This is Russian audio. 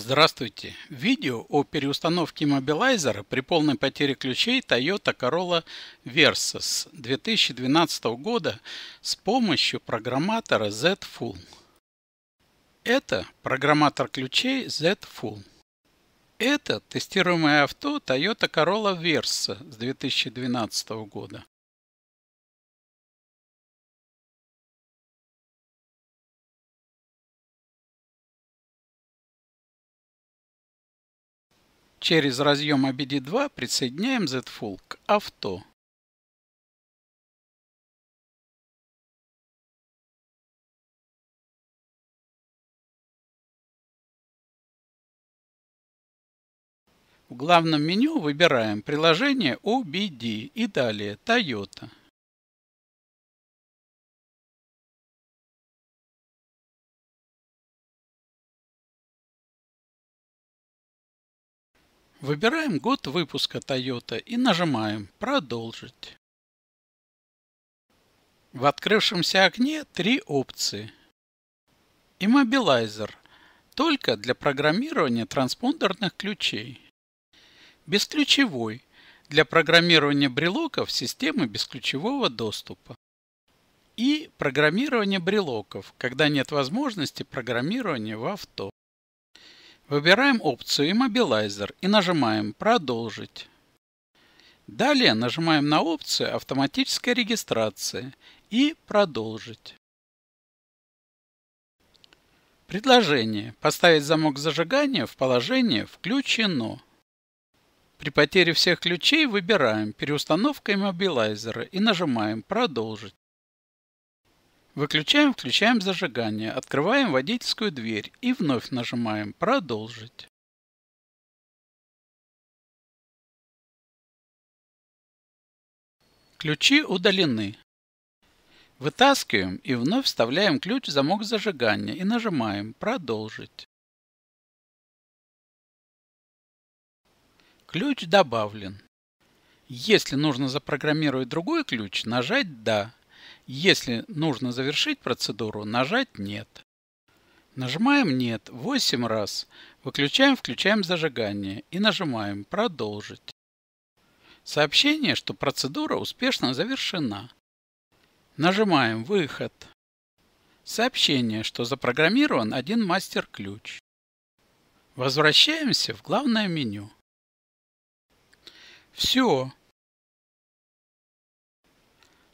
Здравствуйте! Видео о переустановке мобилайзера при полной потере ключей Toyota Corolla Versus 2012 года с помощью программатора Z-Full. Это программатор ключей Z-Full. Это тестируемое авто Toyota Corolla Versa с 2012 года. Через разъем ABD2 присоединяем ZFull к авто. В главном меню выбираем приложение OBD и далее Toyota. Выбираем год выпуска Toyota и нажимаем «Продолжить». В открывшемся окне три опции. Immobilizer – только для программирования транспондерных ключей. Бесключевой – для программирования брелоков системы бесключевого доступа. И программирование брелоков, когда нет возможности программирования в авто. Выбираем опцию Immobilizer и нажимаем «Продолжить». Далее нажимаем на опцию «Автоматическая регистрация» и «Продолжить». Предложение «Поставить замок зажигания» в положение «Включено». При потере всех ключей выбираем «Переустановка иммобилайзера» и нажимаем «Продолжить». Выключаем, включаем зажигание, открываем водительскую дверь и вновь нажимаем «Продолжить». Ключи удалены. Вытаскиваем и вновь вставляем ключ в замок зажигания и нажимаем «Продолжить». Ключ добавлен. Если нужно запрограммировать другой ключ, нажать «Да» Если нужно завершить процедуру, нажать «Нет». Нажимаем «Нет» 8 раз, выключаем, включаем зажигание и нажимаем «Продолжить». Сообщение, что процедура успешно завершена. Нажимаем «Выход». Сообщение, что запрограммирован один мастер-ключ. Возвращаемся в главное меню. Все,